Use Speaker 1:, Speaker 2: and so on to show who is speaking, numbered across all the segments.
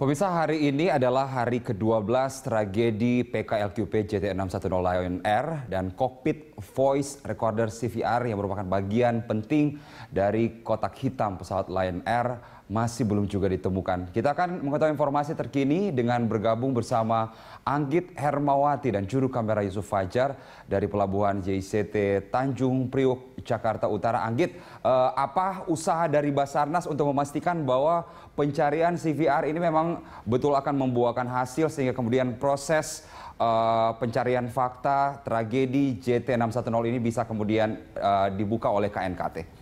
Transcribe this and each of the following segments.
Speaker 1: Pemirsa hari ini adalah hari ke-12 tragedi PKLQP JT610 Lion Air dan cockpit voice recorder CVR yang merupakan bagian penting dari kotak hitam pesawat Lion Air masih belum juga ditemukan. Kita akan mengetahui informasi terkini dengan bergabung bersama Anggit Hermawati dan juru kamera Yusuf Fajar dari pelabuhan JICT Tanjung Priok, Jakarta Utara. Anggit, eh, apa usaha dari Basarnas untuk memastikan bahwa pencarian CVR ini memang betul akan membuahkan hasil sehingga kemudian proses eh, pencarian fakta tragedi JT610 ini bisa kemudian eh, dibuka oleh KNKT?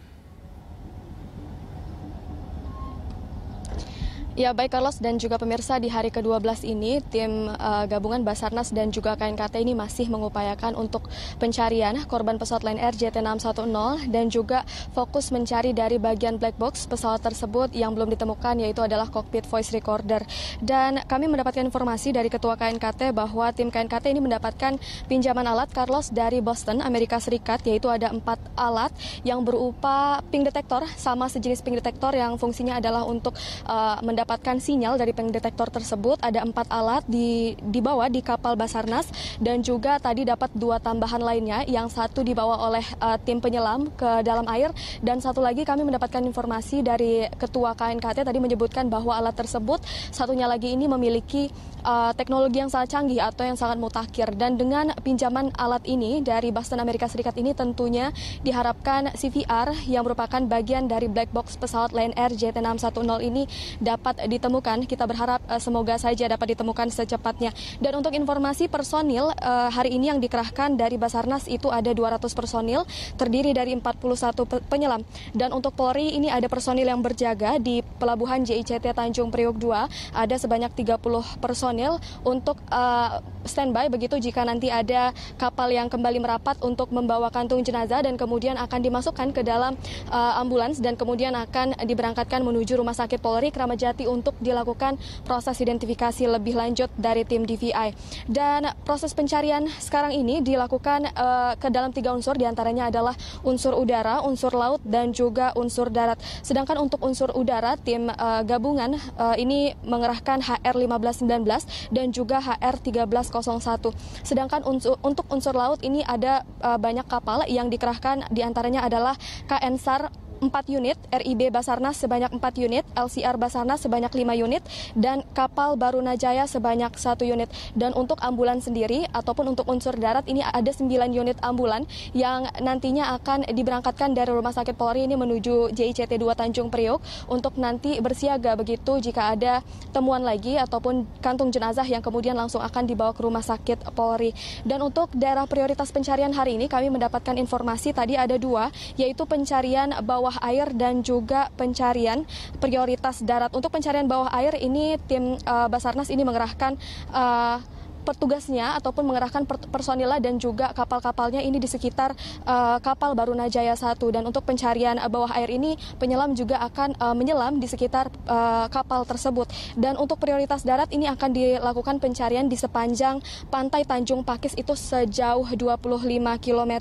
Speaker 2: Ya baik Carlos dan juga pemirsa di hari ke-12 ini tim uh, gabungan Basarnas dan juga KNKT ini masih mengupayakan untuk pencarian korban pesawat Lion Air JT610 dan juga fokus mencari dari bagian black box pesawat tersebut yang belum ditemukan yaitu adalah cockpit voice recorder. Dan kami mendapatkan informasi dari Ketua KNKT bahwa tim KNKT ini mendapatkan pinjaman alat Carlos dari Boston, Amerika Serikat yaitu ada empat alat yang berupa ping detektor sama sejenis ping detektor yang fungsinya adalah untuk uh, mendapatkan mendapatkan sinyal dari pengdetektor tersebut ada empat alat di dibawa di kapal Basarnas dan juga tadi dapat dua tambahan lainnya yang satu dibawa oleh uh, tim penyelam ke dalam air dan satu lagi kami mendapatkan informasi dari ketua KNKT tadi menyebutkan bahwa alat tersebut satunya lagi ini memiliki uh, teknologi yang sangat canggih atau yang sangat mutakhir dan dengan pinjaman alat ini dari Boston Amerika Serikat ini tentunya diharapkan CVR yang merupakan bagian dari black box pesawat Lion Air JT610 ini dapat ditemukan. Kita berharap uh, semoga saja dapat ditemukan secepatnya. Dan untuk informasi personil uh, hari ini yang dikerahkan dari Basarnas itu ada 200 personil terdiri dari 41 pe penyelam. Dan untuk Polri ini ada personil yang berjaga di pelabuhan JICT Tanjung Priok 2 ada sebanyak 30 personil untuk uh, standby begitu jika nanti ada kapal yang kembali merapat untuk membawa kantung jenazah dan kemudian akan dimasukkan ke dalam uh, ambulans dan kemudian akan diberangkatkan menuju Rumah Sakit Polri Kramajati untuk dilakukan proses identifikasi lebih lanjut dari tim DVI. Dan proses pencarian sekarang ini dilakukan uh, ke dalam tiga unsur, diantaranya adalah unsur udara, unsur laut, dan juga unsur darat. Sedangkan untuk unsur udara, tim uh, gabungan uh, ini mengerahkan HR 1519 dan juga HR 1301. Sedangkan unsur, untuk unsur laut ini ada uh, banyak kapal yang dikerahkan diantaranya adalah KN SAR 4 unit, RIB Basarnas sebanyak 4 unit, LCR Basarnas sebanyak 5 unit, dan kapal Barunajaya sebanyak 1 unit. Dan untuk ambulan sendiri ataupun untuk unsur darat ini ada 9 unit ambulan yang nantinya akan diberangkatkan dari Rumah Sakit Polri ini menuju JICT 2 Tanjung Priok untuk nanti bersiaga begitu jika ada temuan lagi ataupun kantung jenazah yang kemudian langsung akan dibawa ke Rumah Sakit Polri. Dan untuk daerah prioritas pencarian hari ini kami mendapatkan informasi tadi ada dua, yaitu pencarian bawah bawah air dan juga pencarian prioritas darat. Untuk pencarian bawah air ini tim uh, Basarnas ini mengerahkan uh, petugasnya ataupun mengerahkan personilnya dan juga kapal-kapalnya ini di sekitar uh, kapal Barunajaya 1 dan untuk pencarian eh, bawah air ini penyelam juga akan uh, menyelam di sekitar uh, kapal tersebut dan untuk prioritas darat ini akan dilakukan pencarian di sepanjang pantai Tanjung Pakis itu sejauh 25 km.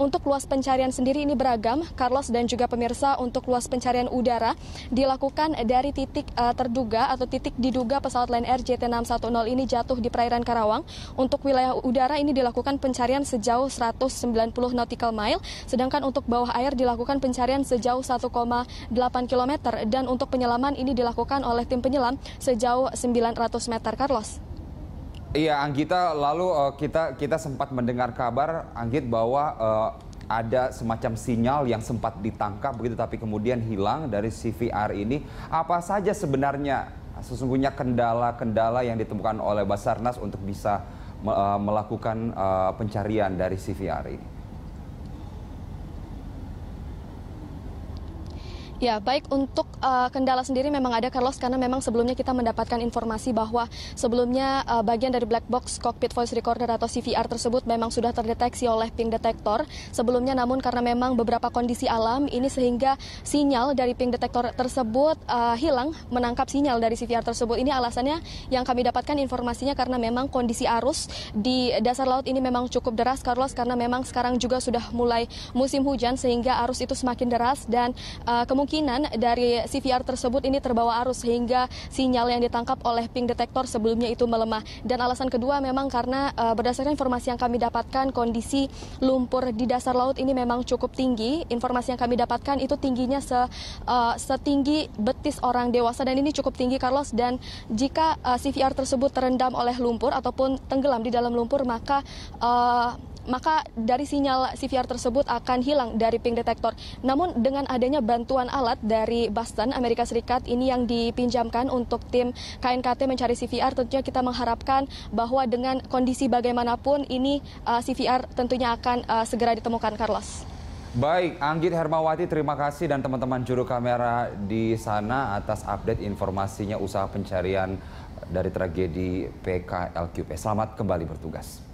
Speaker 2: Untuk luas pencarian sendiri ini beragam Carlos dan juga pemirsa untuk luas pencarian udara dilakukan dari titik uh, terduga atau titik diduga pesawat Lion Air JT610 ini jatuh di perairan Karawang Karawang. Untuk wilayah udara ini dilakukan pencarian sejauh 190 nautical mile, sedangkan untuk bawah air dilakukan pencarian sejauh 1,8 km dan untuk penyelaman ini dilakukan oleh tim penyelam sejauh 900 meter. Carlos.
Speaker 1: Iya, Anggita. Lalu uh, kita kita sempat mendengar kabar Anggit bahwa uh, ada semacam sinyal yang sempat ditangkap begitu, tapi kemudian hilang dari CVR ini. Apa saja sebenarnya Nah, sesungguhnya kendala-kendala yang ditemukan oleh Basarnas untuk bisa melakukan eh, pencarian dari CVR ini?
Speaker 2: Ya, baik untuk uh, kendala sendiri memang ada Carlos karena memang sebelumnya kita mendapatkan informasi bahwa sebelumnya uh, bagian dari black box cockpit voice recorder atau CVR tersebut memang sudah terdeteksi oleh ping detector sebelumnya namun karena memang beberapa kondisi alam ini sehingga sinyal dari ping detector tersebut uh, hilang menangkap sinyal dari CVR tersebut. Ini alasannya yang kami dapatkan informasinya karena memang kondisi arus di dasar laut ini memang cukup deras Carlos karena memang sekarang juga sudah mulai musim hujan sehingga arus itu semakin deras dan uh, kemungkinan kemungkinan dari CVR tersebut ini terbawa arus sehingga sinyal yang ditangkap oleh ping detektor sebelumnya itu melemah. Dan alasan kedua memang karena uh, berdasarkan informasi yang kami dapatkan kondisi lumpur di dasar laut ini memang cukup tinggi. Informasi yang kami dapatkan itu tingginya se, uh, setinggi betis orang dewasa dan ini cukup tinggi Carlos dan jika uh, eh, CVR tersebut terendam oleh lumpur ataupun tenggelam di dalam lumpur maka uh, maka dari sinyal CVR tersebut akan hilang dari ping detektor. Namun dengan adanya bantuan alat dari Boston, Amerika Serikat ini yang dipinjamkan untuk tim KNKT mencari CVR, tentunya kita mengharapkan bahwa dengan kondisi bagaimanapun ini uh, CVR tentunya akan uh, segera ditemukan, Carlos.
Speaker 1: Baik, Anggit Hermawati, terima kasih dan teman-teman juru kamera di sana atas update informasinya usaha pencarian dari tragedi PKLQP. Selamat kembali bertugas.